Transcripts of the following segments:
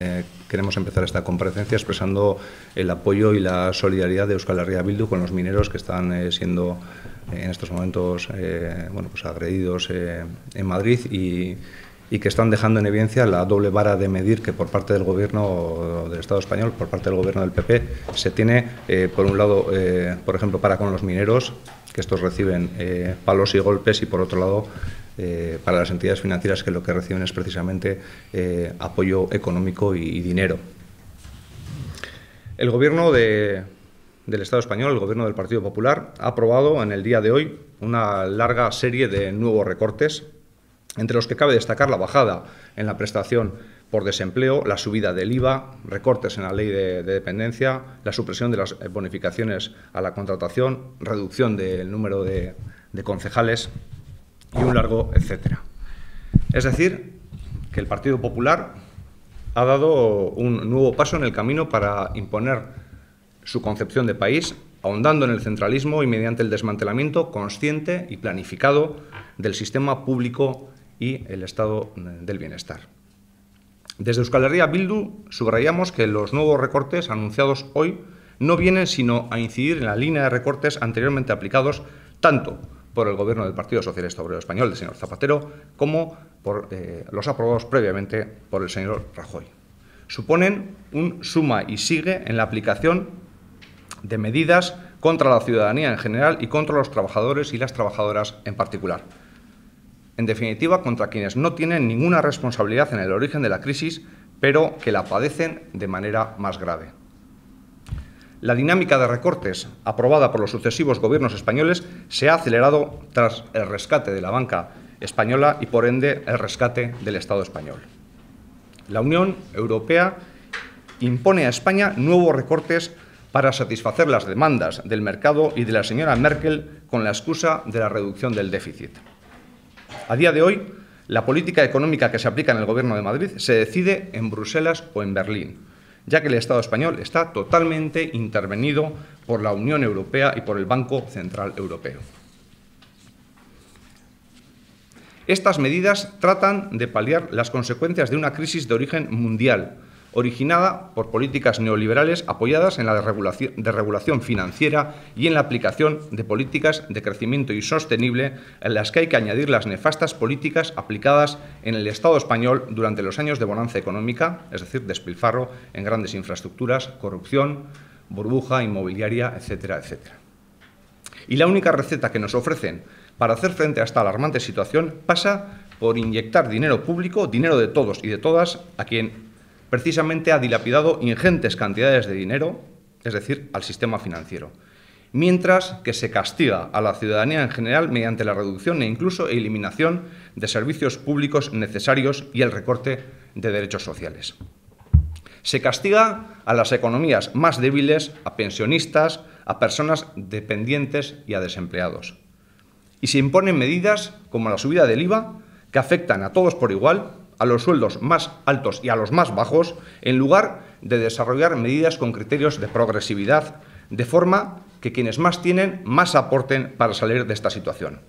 Eh, queremos empezar esta comparecencia expresando el apoyo y la solidaridad de Euskal Herria Bildu con los mineros que están eh, siendo eh, en estos momentos bueno, pues agredidos en Madrid y, y, que están dejando en evidencia la doble vara de medir que por parte del gobierno del Estado español, por parte del gobierno del PP, se tiene, por un lado, por ejemplo, para con los mineros, que estos reciben palos y golpes, y por otro lado, eh, para las entidades financieras que lo que reciben es precisamente eh, apoyo económico y, dinero. El gobierno del Estado español, el gobierno del Partido Popular, ha aprobado en el día de hoy una larga serie de nuevos recortes, entre los que cabe destacar la bajada en la prestación por desempleo, la subida del IVA, recortes en la ley de, dependencia, la supresión de las bonificaciones a la contratación, reducción del número de concejales, y un largo etcétera. Es decir, que el Partido Popular ha dado un nuevo paso en el camino para imponer su concepción de país, ahondando en el centralismo y mediante el desmantelamiento consciente y planificado del sistema público y el estado del bienestar. Desde Euskal Herria Bildu subrayamos que los nuevos recortes anunciados hoy no vienen sino a incidir en la línea de recortes anteriormente aplicados tanto por el gobierno del Partido Socialista Obrero Español del señor Zapatero como por eh, los aprobados previamente por el señor Rajoy. Suponen un suma y sigue en la aplicación de medidas contra la ciudadanía en general y contra los trabajadores y las trabajadoras en particular. En definitiva, contra quienes no tienen ninguna responsabilidad en el origen de la crisis, pero que la padecen de manera más grave. La dinámica de recortes aprobada por los sucesivos gobiernos españoles se ha acelerado tras el rescate de la banca española y, por ende, el rescate del Estado español. La Unión Europea impone a España nuevos recortes para satisfacer las demandas del mercado y de la señora Merkel con la excusa de la reducción del déficit. A día de hoy, la política económica que se aplica en el Gobierno de Madrid se decide en Bruselas o en Berlín, ya que el Estado español está totalmente intervenido por la Unión Europea y por el Banco Central Europeo. Estas medidas tratan de paliar las consecuencias de una crisis de origen mundial, originada por políticas neoliberales apoyadas en la desregulación financiera y en la aplicación de políticas de crecimiento insostenible en las que hay que añadir las nefastas políticas aplicadas en el Estado español durante los años de bonanza económica, es decir, despilfarro en grandes infraestructuras, corrupción, burbuja inmobiliaria, etcétera, etcétera. Y la única receta que nos ofrecen para hacer frente a esta alarmante situación pasa por inyectar dinero público, dinero de todos y de todas, a quien precisamente ha dilapidado ingentes cantidades de dinero, es decir, al sistema financiero, mientras que se castiga a la ciudadanía en general mediante la reducción e incluso eliminación de servicios públicos necesarios y el recorte de derechos sociales. Se castiga a las economías más débiles, a pensionistas, a personas dependientes y a desempleados. Y se imponen medidas como la subida del IVA, que afectan a todos por igual, a los sueldos más altos y a los más bajos, en lugar de desarrollar medidas con criterios de progresividad, de forma que quienes más tienen más aporten para salir de esta situación.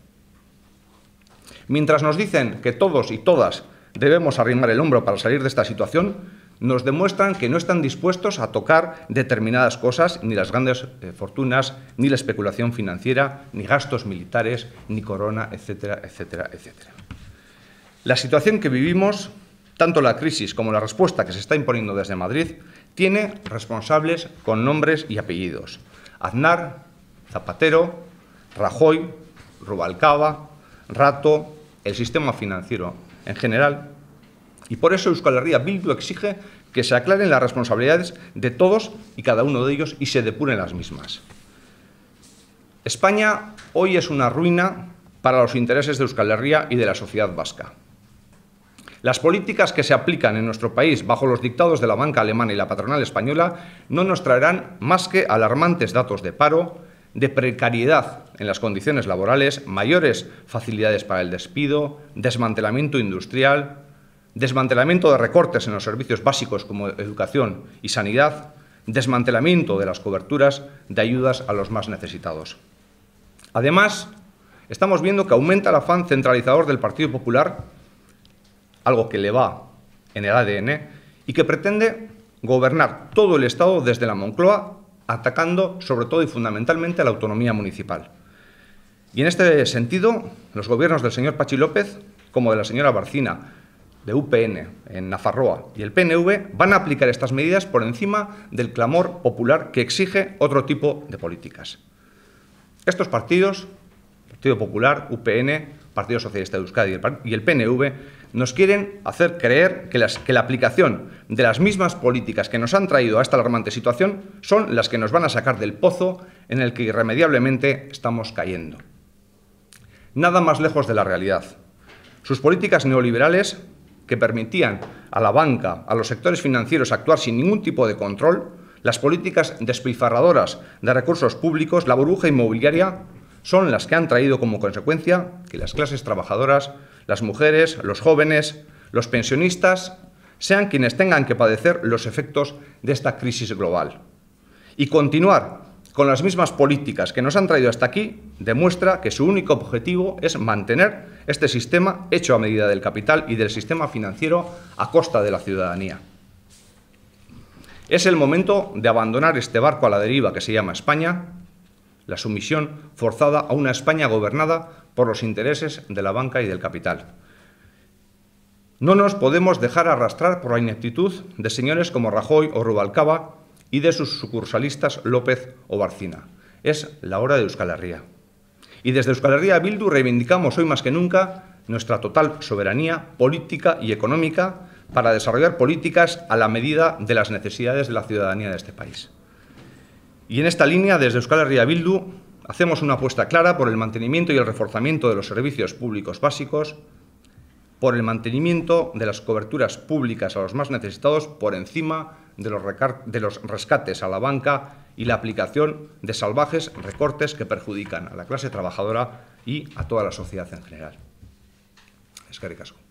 Mientras nos dicen que todos y todas debemos arrimar el hombro para salir de esta situación, nos demuestran que no están dispuestos a tocar determinadas cosas, ni las grandes eh, fortunas, ni la especulación financiera, ni gastos militares, ni corona, etcétera, etcétera, etcétera. La situación que vivimos, tanto la crisis como la respuesta que se está imponiendo desde Madrid, tiene responsables con nombres y apellidos. Aznar, Zapatero, Rajoy, Rubalcaba, Rato, el sistema financiero en general. Y por eso Euskal Herria Bildu exige que se aclaren las responsabilidades de todos y cada uno de ellos y se depuren las mismas. España hoy es una ruina para los intereses de Euskal Herria y de la sociedad vasca. Las políticas que se aplican en nuestro país bajo los dictados de la banca alemana y la patronal española no nos traerán más que alarmantes datos de paro, de precariedad en las condiciones laborales, mayores facilidades para el despido, desmantelamiento industrial, desmantelamiento de recortes en los servicios básicos como educación y sanidad, desmantelamiento de las coberturas de ayudas a los más necesitados. Además, estamos viendo que aumenta el afán centralizador del Partido Popular algo que le va en el ADN y que pretende gobernar todo el Estado desde la Moncloa, atacando sobre todo y fundamentalmente a la autonomía municipal. Y en este sentido, los gobiernos del señor Pachi López, como de la señora Barcina, de UPN en Nafarroa y el PNV, van a aplicar estas medidas por encima del clamor popular que exige otro tipo de políticas. Estos partidos, Partido Popular, UPN, Partido Socialista de Euskadi y el PNV, nos quieren hacer creer que, que, la aplicación de las mismas políticas que nos han traído a esta alarmante situación son las que nos van a sacar del pozo en el que irremediablemente estamos cayendo. Nada más lejos de la realidad. Sus políticas neoliberales, que permitían a la banca, a los sectores financieros actuar sin ningún tipo de control, las políticas despilfarradoras de recursos públicos, la burbuja inmobiliaria, son las que han traído como consecuencia que las clases trabajadoras, las mujeres, los jóvenes, los pensionistas, sean quienes tengan que padecer los efectos de esta crisis global. Y continuar con las mismas políticas que nos han traído hasta aquí demuestra que su único objetivo es mantener este sistema hecho a medida del capital y del sistema financiero a costa de la ciudadanía. Es el momento de abandonar este barco a la deriva que se llama España la sumisión forzada a una España gobernada por los intereses de la banca y del capital. No nos podemos dejar arrastrar por la ineptitud de señores como Rajoy o Rubalcaba y de sus sucursalistas López o Barcina. Es la hora de Euskal Herria. Y desde Euskal Herria Bildu reivindicamos hoy más que nunca nuestra total soberanía política y económica para desarrollar políticas a la medida de las necesidades de la ciudadanía de este país. Y en esta línea, desde Euskal Herria Bildu, hacemos una apuesta clara por el mantenimiento y el reforzamiento de los servicios públicos básicos, por el mantenimiento de las coberturas públicas a los más necesitados por encima de los, rescates a la banca y la aplicación de salvajes recortes que perjudican a la clase trabajadora y a toda la sociedad en general. Es